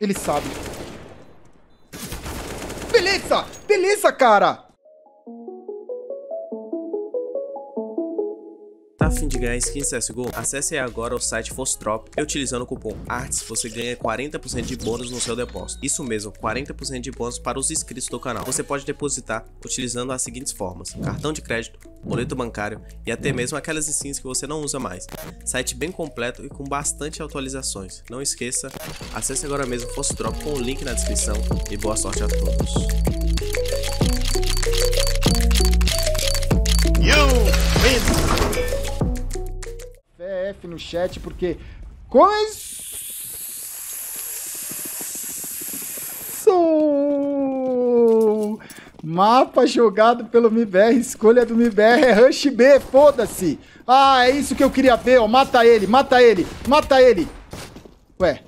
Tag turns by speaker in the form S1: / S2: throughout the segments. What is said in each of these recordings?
S1: Ele sabe. Beleza! Beleza, cara! Tá afim de ganhar skin CSGO? Acesse agora o site Fostrop e utilizando o cupom ARTS você ganha 40% de bônus no seu depósito. Isso mesmo, 40% de bônus para os inscritos do canal. Você pode depositar utilizando as seguintes formas. Cartão de crédito, boleto bancário e até uhum. mesmo aquelas skins que você não usa mais. Site bem completo e com bastante atualizações. Não esqueça, acesse agora mesmo o Fostrop com o link na descrição e boa sorte a todos. You win! no chat porque coisa Mapa jogado pelo MIBR, escolha do MIBR é Rush B, foda-se. Ah, é isso que eu queria ver, ó. Mata ele, mata ele, mata ele. Ué.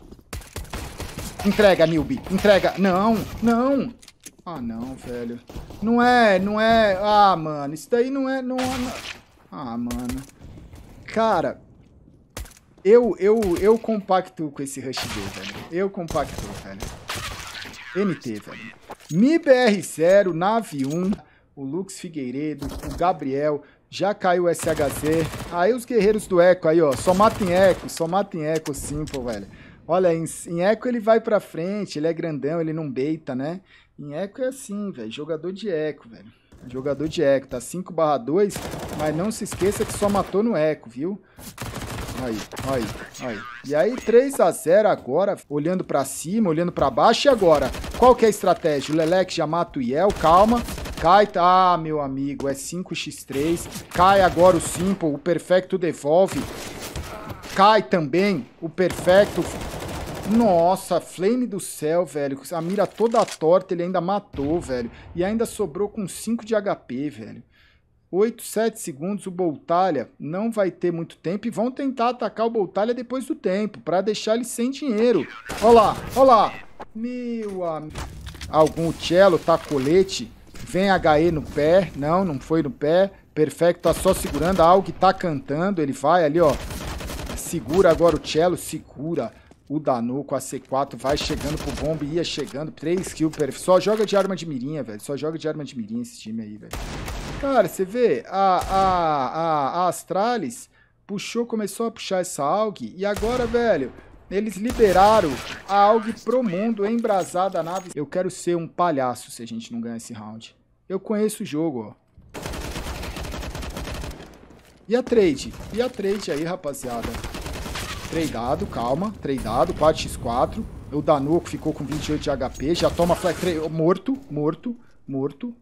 S1: Entrega, Nilby, entrega. Não, não. Ah, não, velho. Não é, não é. Ah, mano, isso daí não é. Não, é, não... Ah, mano. Cara, eu, eu, eu compacto com esse Rush B, velho. Eu compacto, velho. MT, velho. MIBR0, Nave 1, o Lux Figueiredo, o Gabriel, já caiu o SHC. Aí os guerreiros do Eco aí, ó, só mata em Eco, só mata em Eco Simple, velho. Olha, em, em Eco ele vai pra frente, ele é grandão, ele não beita, né? Em Eco é assim, velho, jogador de Eco, velho. Jogador de Eco, tá 5 2, mas não se esqueça que só matou no Eco, viu? Aí, aí, aí. E aí, 3x0 agora, olhando pra cima, olhando pra baixo. E agora? Qual que é a estratégia? O Lelec já mata o Yel, calma. Cai, ah, meu amigo, é 5x3. Cai agora o Simple, o Perfecto devolve. Cai também o Perfecto. Nossa, Flame do Céu, velho. A mira toda torta, ele ainda matou, velho. E ainda sobrou com 5 de HP, velho. 8, 7 segundos, o Boltalha não vai ter muito tempo e vão tentar atacar o Boltalha depois do tempo, para deixar ele sem dinheiro. Olha lá, olha lá. Meu amigo. Algum cello, tá colete, vem HE no pé, não, não foi no pé. Perfecto, tá só segurando, algo tá cantando, ele vai ali, ó. Segura agora o cello, segura. O Danu com a C4 vai chegando pro bomb, ia chegando, 3 kills, só joga de arma de mirinha, velho, só joga de arma de mirinha esse time aí, velho. Cara, você vê, a, a, a, a Astralis puxou, começou a puxar essa AUG e agora, velho, eles liberaram a AUG pro mundo, embrasada a nave. Eu quero ser um palhaço se a gente não ganhar esse round. Eu conheço o jogo, ó. E a trade? E a trade aí, rapaziada? Tradeado, calma. tradeado, 4x4. O Danuco ficou com 28 de HP. Já toma flat trade. Morto, morto, morto.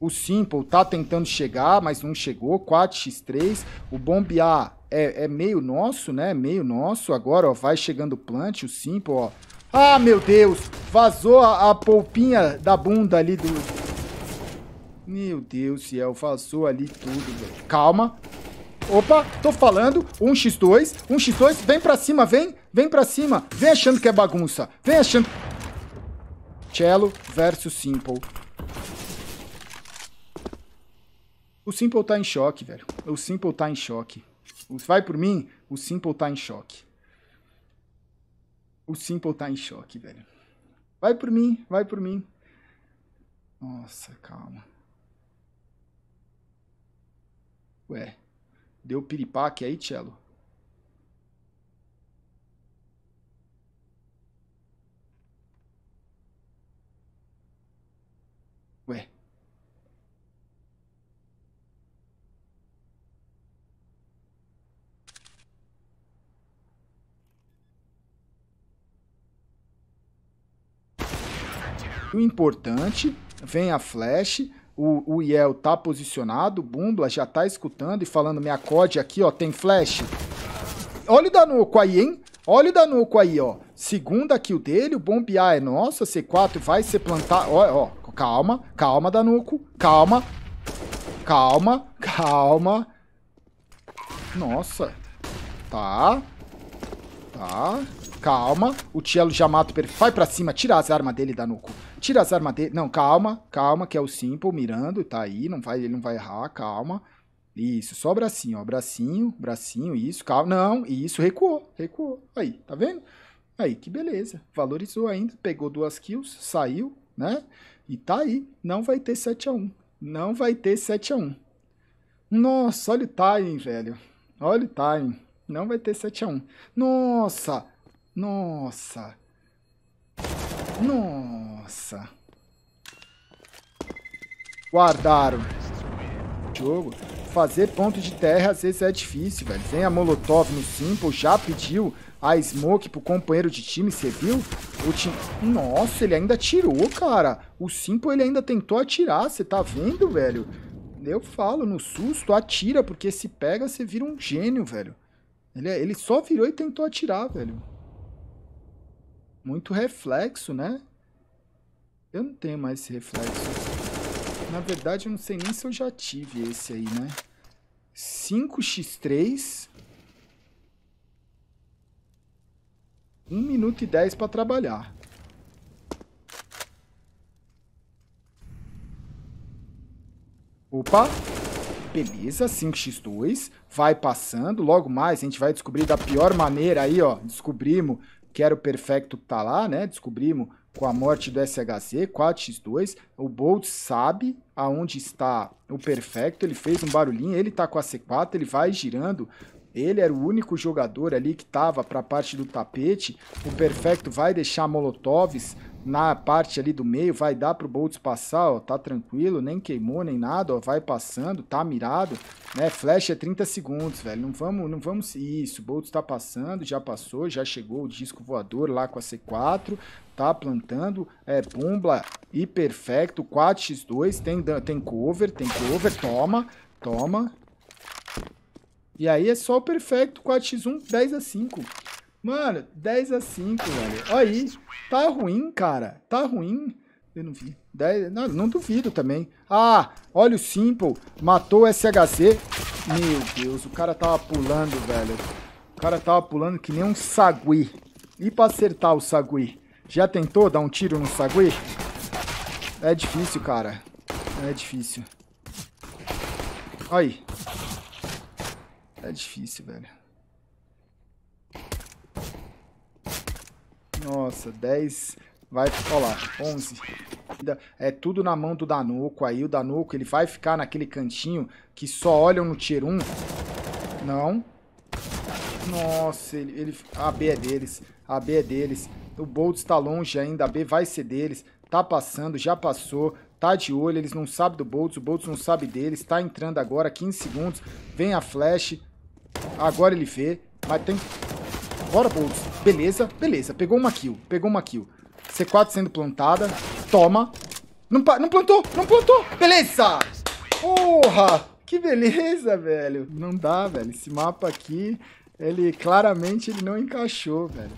S1: O Simple tá tentando chegar, mas não chegou. 4x3. O Bombear é, é meio nosso, né? Meio nosso. Agora, ó, vai chegando o plant, o Simple, ó. Ah, meu Deus! Vazou a, a polpinha da bunda ali do... Meu Deus do vazou ali tudo, velho. Calma. Opa, tô falando. 1x2, 1x2. Vem pra cima, vem. Vem pra cima. Vem achando que é bagunça. Vem achando... Cello versus Simple. O Simple tá em choque, velho. O Simple tá em choque. Vai por mim, o Simple tá em choque. O Simple tá em choque, velho. Vai por mim, vai por mim. Nossa, calma. Ué, deu piripaque aí, Cello? Ué. O importante, vem a flash, o, o Yel tá posicionado, o Bumbla já tá escutando e falando, me acode aqui, ó, tem flash. Olha o Danuco aí, hein? Olha o Danuco aí, ó. Segunda kill dele, o bombear é nossa, C4 vai ser plantar. Ó, ó, calma, calma, Danuco, calma. Calma, calma. Nossa. Tá. Tá. Calma. O Tielo já mata o perfil. Vai pra cima, tira as armas dele, Danuco. Tira as armas dele. Não, calma, calma, que é o Simple mirando. Tá aí, não vai, ele não vai errar, calma. Isso, só bracinho, ó. Bracinho, bracinho, isso, calma. Não, isso, recuou, recuou. Aí, tá vendo? Aí, que beleza. Valorizou ainda, pegou duas kills, saiu, né? E tá aí. Não vai ter 7x1. Não vai ter 7x1. Nossa, olha o timing, velho. Olha o timing. Não vai ter 7x1. Nossa! Nossa! Nossa! Guardaram. Jogo. Fazer ponto de terra às vezes é difícil, velho. Vem a Molotov no Simple, já pediu a Smoke pro companheiro de time, você viu? O time... Nossa, ele ainda tirou, cara. O Simple ele ainda tentou atirar, você tá vendo, velho? Eu falo, no susto, atira, porque se pega, você vira um gênio, velho. Ele, é, ele só virou e tentou atirar, velho. Muito reflexo, né? Eu não tenho mais esse reflexo. Na verdade, eu não sei nem se eu já tive esse aí, né? 5x3. 1 minuto e 10 para trabalhar. Opa! Beleza, 5x2. Vai passando. Logo mais, a gente vai descobrir da pior maneira aí, ó. Descobrimos que era o perfecto que tá lá, né? Descobrimos com a morte do SHC, 4x2. O Bolt sabe aonde está o perfecto. Ele fez um barulhinho, ele tá com a C4, ele vai girando ele era o único jogador ali que estava para a parte do tapete. O Perfecto vai deixar Molotovs na parte ali do meio, vai dar pro Boltz passar, ó, tá tranquilo, nem queimou, nem nada, ó, vai passando, tá mirado, né? Flash é 30 segundos, velho, não vamos, não vamos, isso, Boltz tá passando, já passou, já chegou o disco voador lá com a C4, tá plantando, é Bumbla e Perfecto, 4x2, tem, tem cover, tem cover, toma, toma, e aí é só o perfeito 4x1, 10 x 5. Mano, 10 x 5, velho. Olha aí, tá ruim, cara. Tá ruim. Eu não vi. 10, não, não duvido também. Ah, olha o Simple. Matou o SHC. Meu Deus, o cara tava pulando, velho. O cara tava pulando que nem um sagui. E pra acertar o sagui? Já tentou dar um tiro no sagui? É difícil, cara. É difícil. Aí. É difícil, velho. Nossa, 10... Vai, olha lá, 11. É tudo na mão do Danoco aí. O Danoco, ele vai ficar naquele cantinho que só olham no tier 1. Não. Nossa, ele, ele... A B é deles. A B é deles. O Bolt está longe ainda. A B vai ser deles. Tá passando, já passou tá de olho, eles não sabem do Boltz, o Boltz não sabe deles, tá entrando agora, 15 segundos, vem a flash, Agora ele vê. Mas tem... Bora, Boltz. Beleza, beleza. Pegou uma kill. Pegou uma kill. C4 sendo plantada. Toma. Não, não plantou, não plantou. Beleza. Porra. Que beleza, velho. Não dá, velho. Esse mapa aqui, ele claramente ele não encaixou, velho.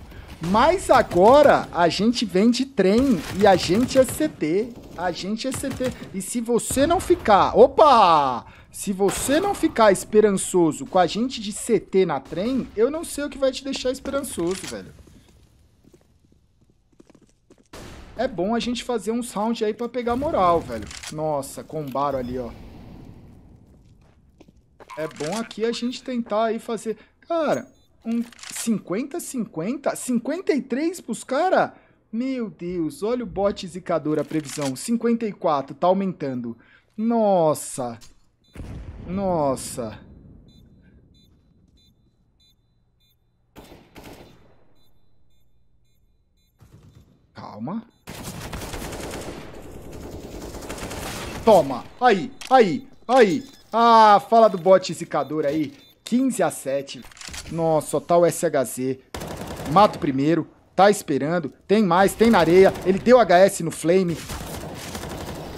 S1: Mas agora a gente vem de trem e a gente é CT. A gente é CT. E se você não ficar... Opa! Se você não ficar esperançoso com a gente de CT na trem, eu não sei o que vai te deixar esperançoso, velho. É bom a gente fazer um sound aí pra pegar moral, velho. Nossa, combaro ali, ó. É bom aqui a gente tentar aí fazer... Cara, um 50, 50, 53 pros caras? Meu Deus, olha o bot zicador, a previsão. 54, tá aumentando. Nossa, nossa. Calma. Toma. Aí, aí, aí. Ah, fala do bot zicador aí. 15 a 7. Nossa, só tá o SHZ. Mata o primeiro. Tá esperando. Tem mais, tem na areia. Ele deu HS no flame.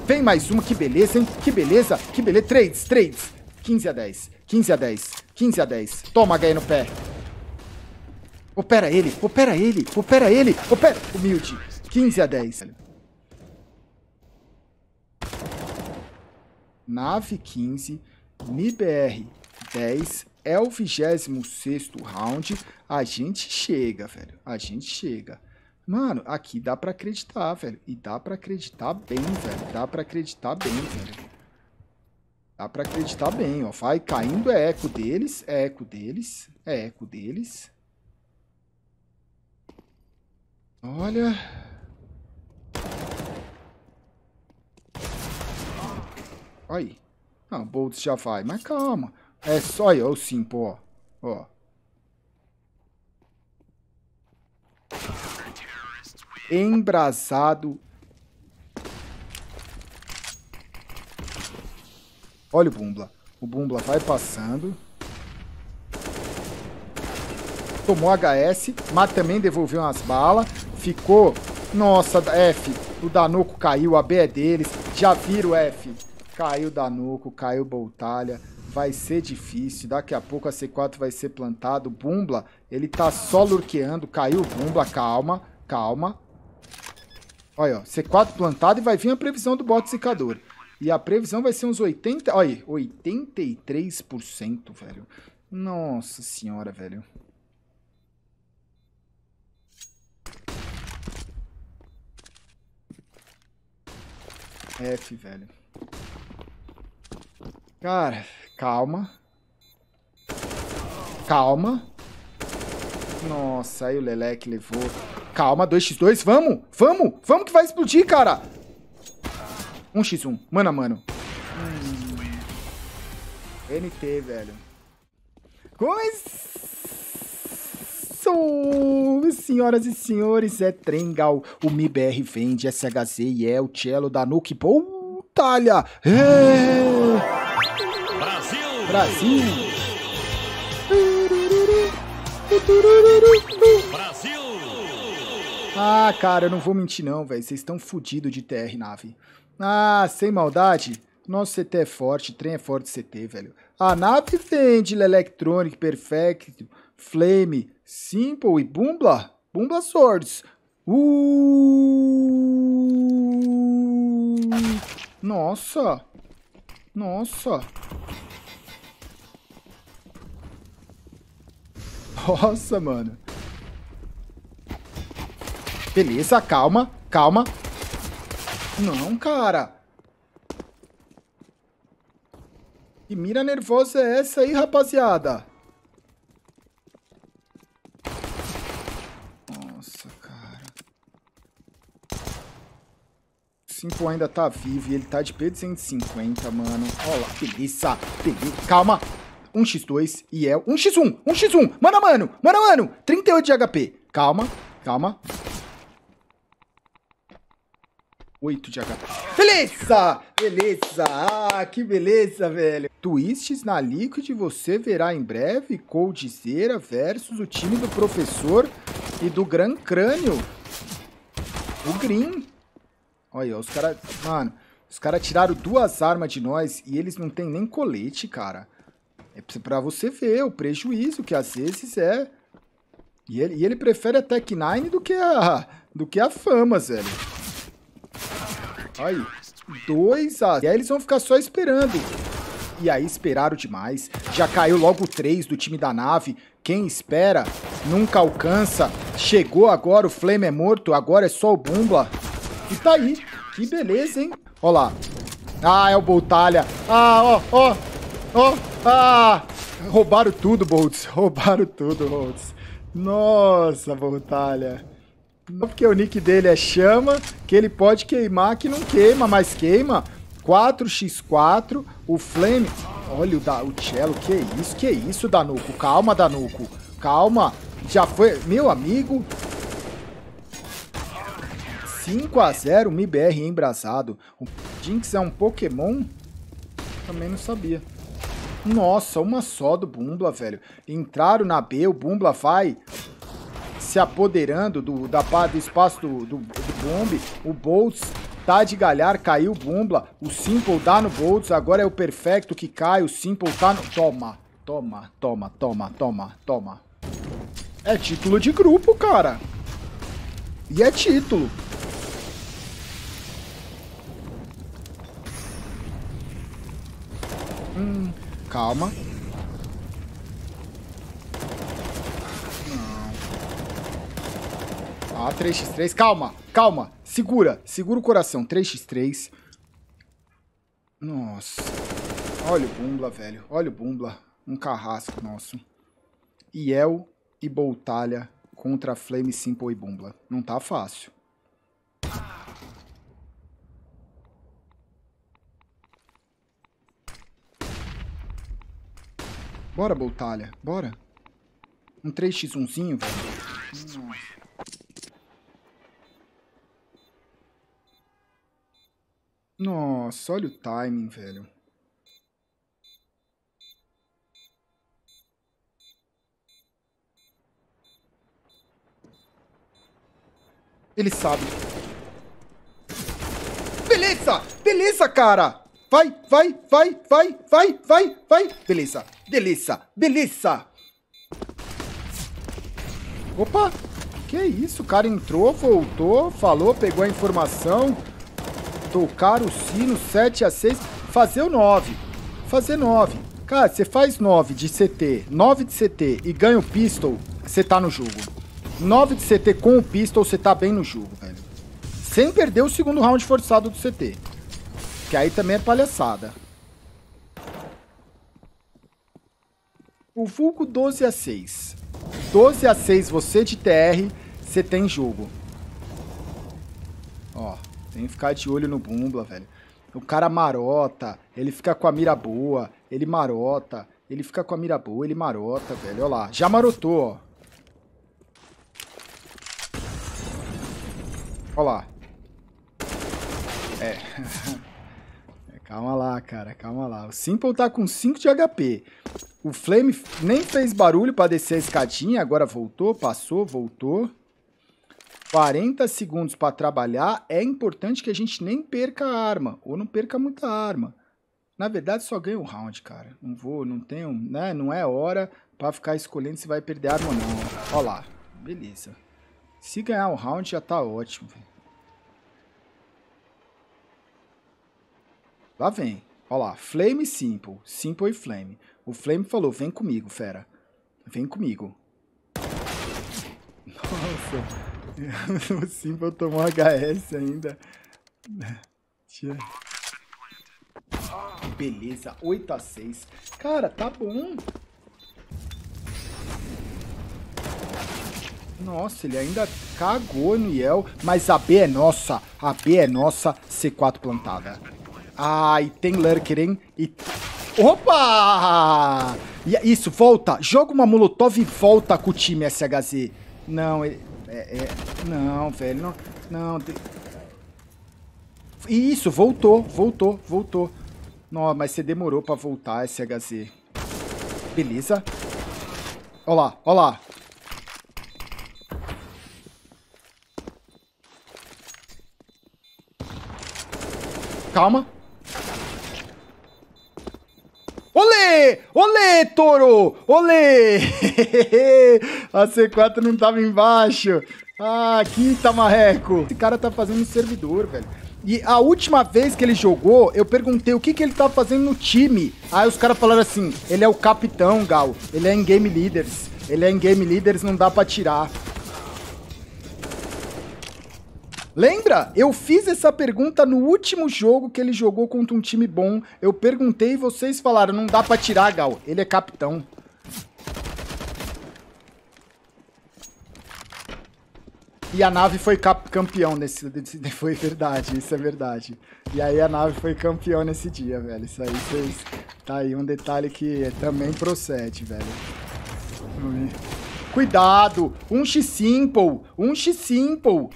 S1: Vem mais uma, que beleza, hein? Que beleza, que beleza. Trades, trades. 15 a 10. 15 a 10. 15 a 10. Toma, HE no pé. Opera ele, opera ele, opera ele, opera. Humilde. 15 a 10. Nave 15, MIBR 10, é o 26 round. A gente chega, velho. A gente chega. Mano, aqui dá pra acreditar, velho. E dá pra acreditar bem, velho. Dá pra acreditar bem, velho. Dá pra acreditar bem, ó. Vai caindo, é eco deles, é eco deles, é eco deles. Olha... Aí. Ah, o Boltz já vai, mas calma. É só aí, ó, o Simpo, ó. Ó. Embrasado Olha o Bumbla. O Bumbla vai passando. Tomou HS. Mas também devolveu umas balas. Ficou... Nossa, F. O Danuco caiu. A B é deles. Já viram, F. Caiu Danuco. Caiu Boltalha. Vai ser difícil. Daqui a pouco a C4 vai ser plantado. O Bumbla, ele tá só lurqueando. Caiu o Bumbla. Calma, calma. Olha, ó, C4 plantado e vai vir a previsão do bot secador. E a previsão vai ser uns 80. Olha aí, 83%, velho. Nossa senhora, velho. F, velho. Cara, calma. Calma. Nossa, aí o Leleque levou. Calma, 2x2, vamos, vamos, vamos que vai explodir, cara. 1x1. Mano a mano. Hum. NT, velho. Começou! Senhoras e senhores, é Trengal. O MIBR vende SHZ é e é o cello da Nuke. Bom, É. Brasil! Brasil! Brasil! Ah, cara, eu não vou mentir não, velho. Vocês estão fodidos de TR, nave. Ah, sem maldade. Nosso CT é forte, trem é forte CT, velho. A nave vende Electronic, Perfect, Flame, Simple e Bumbla. Bumbla Swords. Uh! Nossa. Nossa. Nossa, mano. Beleza, calma, calma. Não, cara. Que mira nervosa é essa aí, rapaziada? Nossa, cara. O ainda tá vivo e ele tá de P250, mano. Olha lá, beleza. Peguei. Calma. 1x2 e é 1x1. 1x1. Mano, mano. Mano, mano. 38 de HP. Calma, calma. 8 de HP. Beleza! Beleza! Ah, que beleza, velho! Twists na Liquid você verá em breve Coldzera versus o time do professor e do Gran Crânio. O Green. Olha, os caras... Mano, os caras tiraram duas armas de nós e eles não tem nem colete, cara. É pra você ver o prejuízo que às vezes é... E ele, e ele prefere a Tech 9 do que a, do que a fama, velho. Aí, dois asas. E aí eles vão ficar só esperando. E aí esperaram demais. Já caiu logo três do time da nave. Quem espera nunca alcança. Chegou agora, o Flame é morto. Agora é só o Bumbla. E tá aí. Que beleza, hein? Ó lá. Ah, é o Boltalha. Ah, ó, ó. Ó. Ah. Roubaram tudo, Boltz. Roubaram tudo, Boltz. Nossa, Boltalha. É porque o nick dele é chama, que ele pode queimar, que não queima, mas queima. 4x4, o Flame... Olha o, da, o Cello, que isso, que isso, Danuco. Calma, Danuco. Calma. Já foi... Meu amigo... 5x0, Mibr embrazado. O Jinx é um Pokémon? Também não sabia. Nossa, uma só do Bumbla, velho. Entraram na B, o Bumbla vai se apoderando do, da, do espaço do, do, do Bombe. O Boltz tá de galhar, caiu o Bumbla. O Simple dá no Boltz, agora é o Perfecto que cai. O Simple tá no... Toma, toma, toma, toma, toma, toma. É título de grupo, cara. E é título. Hum, calma. ah, 3x3. Calma, calma. Segura, segura o coração. 3x3. Nossa. Olha o Bumbla, velho. Olha o Bumbla. Um carrasco nosso. Iel e Boltalha contra Flame Simple e Bumbla. Não tá fácil. Bora, Boltalha. Bora. Um 3x1zinho, velho. Nossa. Nossa, olha o timing, velho. Ele sabe. Beleza! Beleza, cara! Vai, vai, vai, vai, vai, vai, vai! Beleza, beleza, beleza! Opa! Que isso? O cara entrou, voltou, falou, pegou a informação tocar o sino 7 a 6, fazer o 9. Fazer 9. Cara, você faz 9 de CT, 9 de CT e ganha o pistol, você tá no jogo. 9 de CT com o pistol, você tá bem no jogo, velho. Sem perder o segundo round forçado do CT. Que aí também é palhaçada. O vulgo 12 a 6. 12 a 6 você de TR, você tem jogo. Ó. Tem que ficar de olho no Bumbla, velho. O cara marota, ele fica com a mira boa, ele marota, ele fica com a mira boa, ele marota, velho. Olha lá, já marotou, ó. Olha lá. É. é calma lá, cara, calma lá. O Simple tá com 5 de HP. O Flame nem fez barulho pra descer a escadinha, agora voltou, passou, voltou. 40 segundos para trabalhar, é importante que a gente nem perca a arma, ou não perca muita arma. Na verdade, só ganha o um round, cara. Não vou, não tenho, né? Não é hora para ficar escolhendo se vai perder arma ou não. Ó lá, beleza. Se ganhar o um round já tá ótimo. Lá vem. Ó lá, Flame Simple. Simple e Flame. O Flame falou, vem comigo, fera. Vem comigo. Nossa... o Simple tomou HS ainda. Tia. Beleza, 8 x 6 Cara, tá bom. Nossa, ele ainda cagou no Yel, mas a B é nossa. A B é nossa, C4 plantada. Ah, tem Lurker, hein? E... Opa! É isso, volta. Joga uma Molotov e volta com o time SHZ. Não, ele... É, é... Não, velho, não. Não, de... Isso, voltou, voltou, voltou. Nossa, mas você demorou pra voltar esse Beleza. Ó lá, ó lá. Calma. Olê! Olê, touro! Olê! A C4 não tava embaixo. Ah, quinta, marreco. Esse cara tá fazendo servidor, velho. E a última vez que ele jogou, eu perguntei o que, que ele tá fazendo no time. Aí os caras falaram assim, ele é o capitão, Gal. Ele é em Game Leaders. Ele é em Game Leaders, não dá pra tirar. Lembra? Eu fiz essa pergunta no último jogo que ele jogou contra um time bom. Eu perguntei e vocês falaram, não dá pra tirar, Gal. Ele é capitão. E a nave foi campeão nesse, nesse. Foi verdade, isso é verdade. E aí a nave foi campeão nesse dia, velho. Isso aí vocês. Tá aí um detalhe que também procede, velho. É? Cuidado! Um X-Simple! Um X-Simple!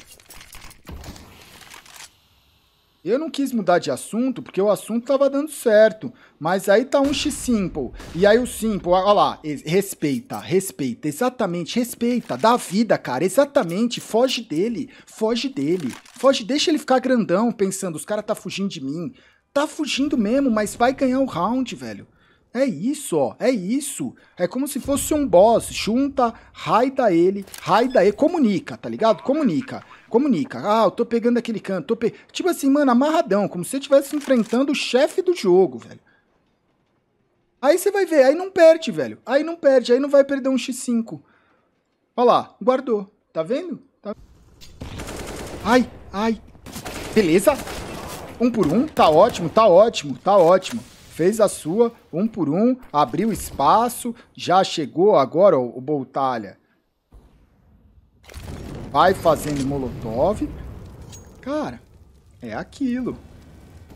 S1: Eu não quis mudar de assunto porque o assunto estava dando certo. Mas aí tá um X-Simple. E aí o Simple, olha lá, respeita, respeita, exatamente, respeita. Dá vida, cara, exatamente. Foge dele, foge dele. Foge, deixa ele ficar grandão pensando, os caras tá fugindo de mim. Tá fugindo mesmo, mas vai ganhar o round, velho. É isso, ó. É isso. É como se fosse um boss. Junta, raida ele, raida ele. Comunica, tá ligado? Comunica. Comunica. Ah, eu tô pegando aquele canto. Tô pe... Tipo assim, mano, amarradão. Como se você estivesse enfrentando o chefe do jogo, velho. Aí você vai ver. Aí não perde, velho. Aí não perde. Aí não vai perder um X5. Olha lá. Guardou. Tá vendo? Tá... Ai, ai. Beleza. Um por um. Tá ótimo, tá ótimo, tá ótimo fez a sua um por um, abriu espaço, já chegou agora o Boltalha. Vai fazendo molotov. Cara, é aquilo.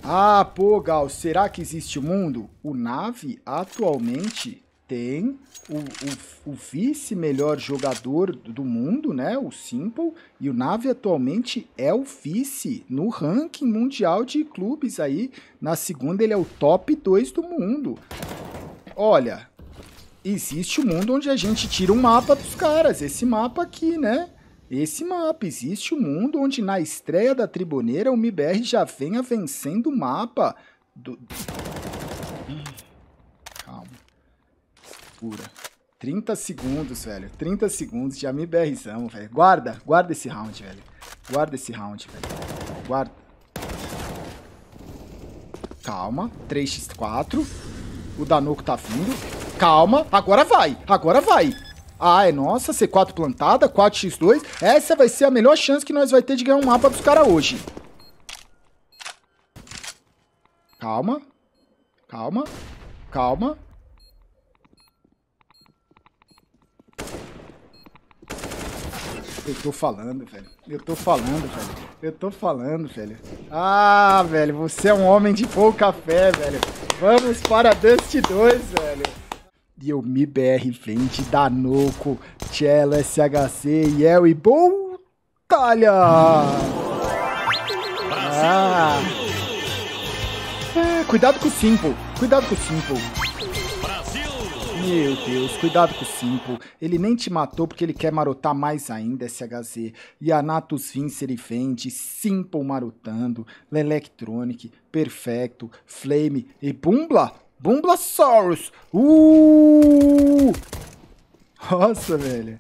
S1: Ah, pô, Gal, será que existe o mundo? O Nave, atualmente, tem o, o, o, vice melhor jogador do mundo, né? O Simple. E o Nave atualmente é o vice no ranking mundial de clubes aí. Na segunda ele é o top 2 do mundo. Olha, existe um mundo onde a gente tira um mapa dos caras. Esse mapa aqui, né? Esse mapa. Existe um mundo onde na estreia da Triboneira o MBR já venha vencendo o mapa do 30 segundos, velho. 30 segundos, já me berrizamos, velho. Guarda, guarda esse round, velho. Guarda esse round, velho. Guarda. Calma. 3x4. O Danoco tá vindo. Calma. Agora vai. Agora vai. Ah, é nossa. C4 plantada. 4x2. Essa vai ser a melhor chance que nós vai ter de ganhar um mapa dos caras hoje. Calma. Calma. Calma. Eu tô falando, velho. Eu tô falando, velho. Eu tô falando, velho. Ah, velho, você é um homem de pouca fé, velho. Vamos para Dust 2, velho. E o MIBR frente, Noco, Cello, SHC, Yel e Boltalha. Ah. É, cuidado com o Simple. Cuidado com o Simple. Meu Deus, cuidado com o Simple. Ele nem te matou porque ele quer marotar mais ainda, SHZ. Yanatus Vincer e Vende, Simple marotando, Lelectronic, Perfecto, Flame e Bumbla. Bumblasaurus. Uh! Nossa, velho.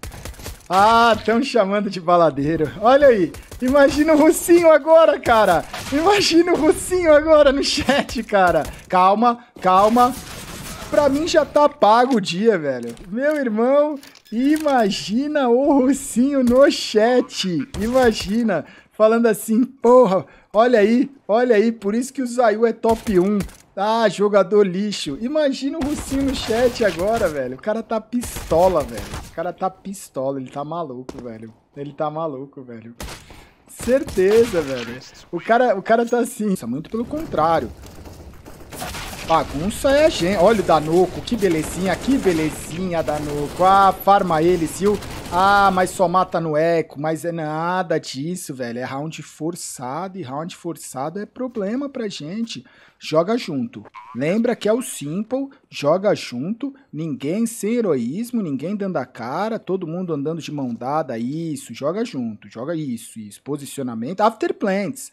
S1: Ah, estão chamando de baladeiro. Olha aí. Imagina o Russinho agora, cara. Imagina o Russinho agora no chat, cara. Calma, calma. Pra mim já tá pago o dia, velho. Meu irmão, imagina o Russinho no chat. Imagina, falando assim, porra, olha aí, olha aí, por isso que o Zayu é top 1. Ah, jogador lixo. Imagina o Russinho no chat agora, velho. O cara tá pistola, velho. O cara tá pistola, ele tá maluco, velho. Ele tá maluco, velho. Certeza, velho. O cara, o cara tá assim. Muito pelo contrário. Bagunça é a gente. Olha o Danoco, que belezinha, que belezinha, Danoco. Ah, farma ele, Sil. Ah, mas só mata no eco, mas é nada disso, velho. É round forçado e round forçado é problema pra gente. Joga junto. Lembra que é o simple, joga junto, ninguém sem heroísmo, ninguém dando a cara, todo mundo andando de mão dada, isso, joga junto, joga isso, isso. Posicionamento, after plants.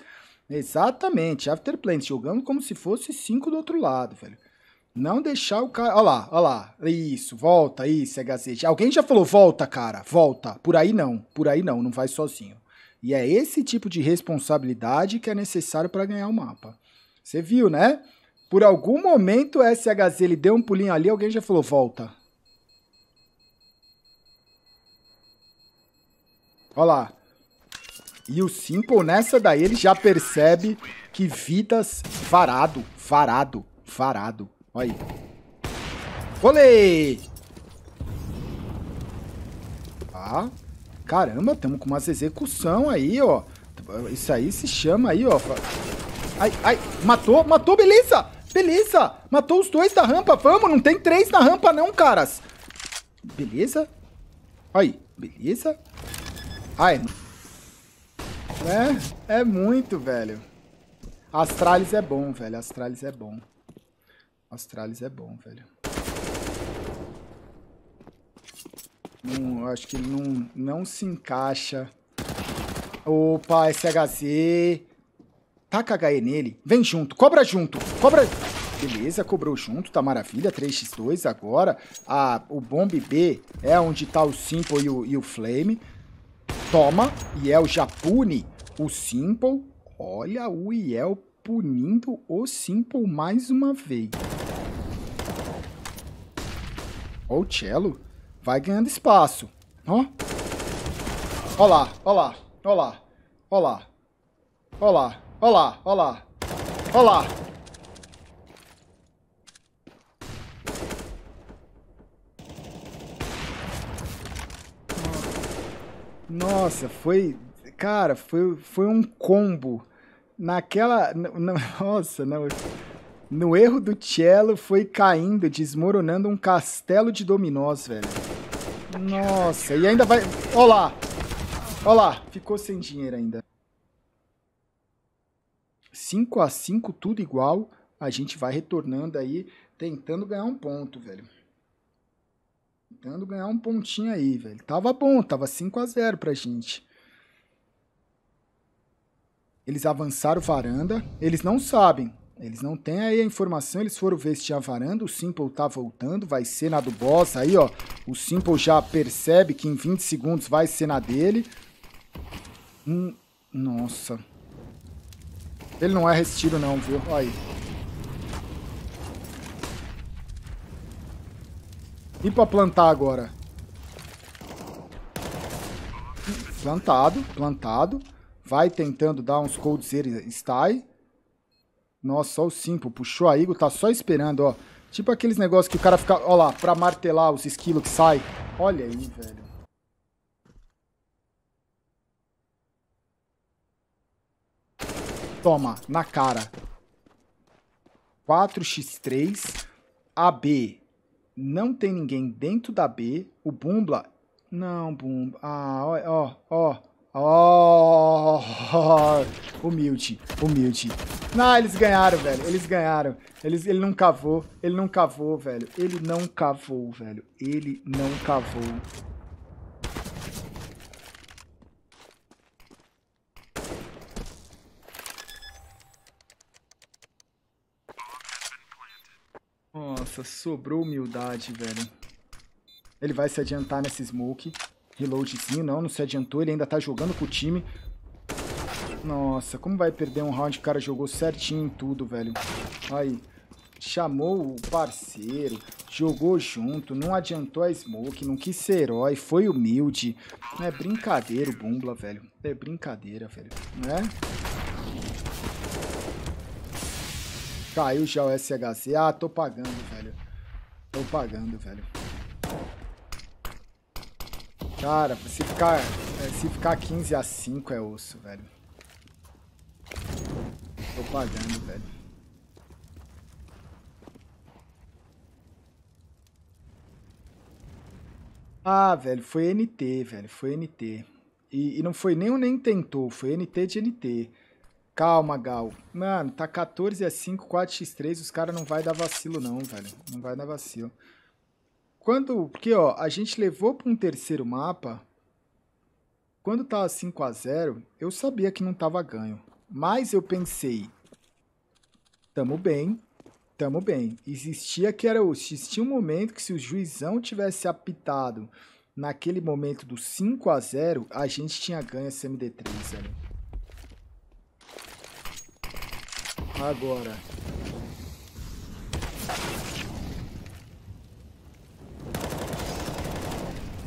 S1: Exatamente, after jogando como se fosse cinco do outro lado, velho. Não deixar o cara. Olha lá, olha lá. Isso, volta, isso, é Alguém já falou, volta, cara, volta. Por aí não, por aí não, não vai sozinho. E é esse tipo de responsabilidade que é necessário para ganhar o mapa. Você viu, né? Por algum momento, SHZ ele deu um pulinho ali, alguém já falou, volta. Olha lá. E o Simple, nessa daí, ele já percebe que vidas varado, varado, varado. Olha aí. Rolei! Ah, Caramba, estamos com umas execução aí, ó. Isso aí se chama aí, ó. Ai, ai, matou, matou, beleza! Beleza! Matou os dois da rampa, vamos! Não tem três na rampa não, caras! Beleza? Aí, beleza? Ai, né? É muito, velho. Astralis é bom, velho. Astralis é bom. Astralis é bom, velho. Não, eu acho que ele não, não se encaixa. Opa, SHZ. Taca HE nele. Vem junto, cobra junto. Cobra... Beleza, cobrou junto, tá maravilha. 3x2 agora. Ah, o Bomb B é onde tá o Simple e o, e o Flame. Toma, Yel já pune o Simple. Olha o Yel punindo o Simple mais uma vez. Ó, o Cello vai ganhando espaço. Ó. Ó lá, ó lá, ó lá, ó lá, ó lá, ó lá, ó lá, ó lá. Nossa, foi. Cara, foi, foi um combo. Naquela. nossa, não. No erro do cello foi caindo, desmoronando um castelo de dominós, velho. Nossa, e ainda vai. Olá! Olá, ficou sem dinheiro ainda. 5 a 5 tudo igual. A gente vai retornando aí, tentando ganhar um ponto, velho tentando ganhar um pontinho aí, velho. Tava bom, tava 5 a 0 pra gente. Eles avançaram varanda, eles não sabem. Eles não têm aí a informação, eles foram ver se tinha varanda, o Simple tá voltando, vai ser na do boss aí, ó. O Simple já percebe que em 20 segundos vai ser na dele. Hum, nossa. Ele não é esse tiro não, viu? Olha aí. E pra plantar agora? Plantado, plantado. Vai tentando dar uns cold style. Nossa, só o Simple. Puxou a Igor, tá só esperando, ó. Tipo aqueles negócios que o cara fica, ó lá, pra martelar os esquilos que sai. Olha aí, velho. Toma, na cara. 4x3. AB. Não tem ninguém dentro da B. O Bumbla. Não, Bumbla. Ah, ó, ó, ó. Ó. Humilde, humilde. Não, eles ganharam, velho. Eles ganharam. Eles, ele não cavou. Ele não cavou, velho. Ele não cavou, velho. Ele não cavou. Nossa, sobrou humildade, velho. Ele vai se adiantar nesse smoke. Reloadzinho, não, não se adiantou. Ele ainda tá jogando com o time. Nossa, como vai perder um round? O cara jogou certinho em tudo, velho. Aí, chamou o parceiro, jogou junto, não adiantou a smoke, não quis ser herói, foi humilde. É brincadeira o Bumbla, velho. É brincadeira, velho. Né? Caiu já o SHC. Ah, tô pagando, velho. Tô pagando, velho. Cara, se ficar, é, se ficar 15 a 5 é osso, velho. Tô pagando, velho. Ah, velho, foi NT, velho, foi NT. E, e não foi nem o nem tentou, foi NT de NT. Calma, Gal. Mano, tá 14 a 5, 4x3, os caras não vai dar vacilo não, velho. Não vai dar vacilo. Quando, porque ó, a gente levou pra um terceiro mapa, quando tava tá 5 a 0, eu sabia que não tava ganho. Mas eu pensei, tamo bem, tamo bem. Existia que era, o. existia um momento que se o juizão tivesse apitado naquele momento do 5 a 0, a gente tinha ganho a CMD3, velho. Agora.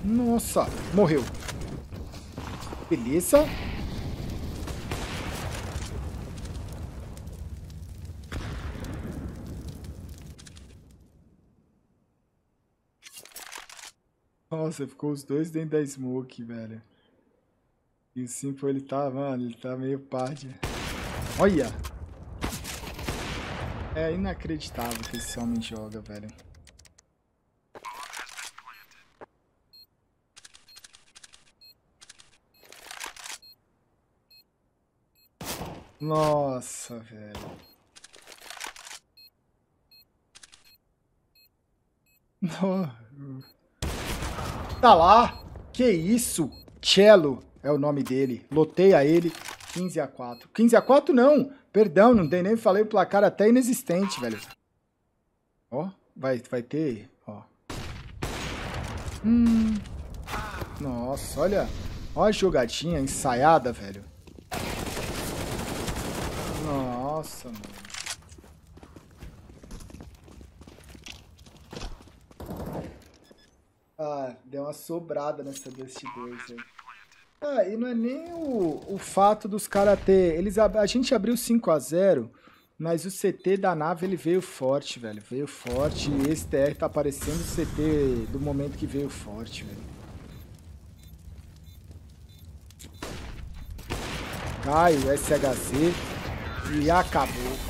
S1: Nossa, morreu. Beleza. Nossa, ficou os dois dentro da smoke, velho. E o Simple, ele tá, mano, ele tá meio pádia. Olha! É inacreditável que esse homem joga, velho. Nossa, velho. No... Tá lá. Que isso? Cello é o nome dele. Lotei a ele 15 a 4. 15 a 4 não. Perdão, não tem nem falei o placar até inexistente, velho. Ó, vai, vai ter, ó. Hum. Nossa, olha. ó a jogadinha ensaiada, velho. Nossa, mano. Ah, deu uma sobrada nessa Dust 2, velho. Ah, e não é nem o, o fato dos caras ter. Eles, a, a, gente abriu 5 a 0 mas o CT da nave ele veio forte, velho. Veio forte. E esse TR tá parecendo o CT do momento que veio forte, velho. Caio, SHZ. E acabou.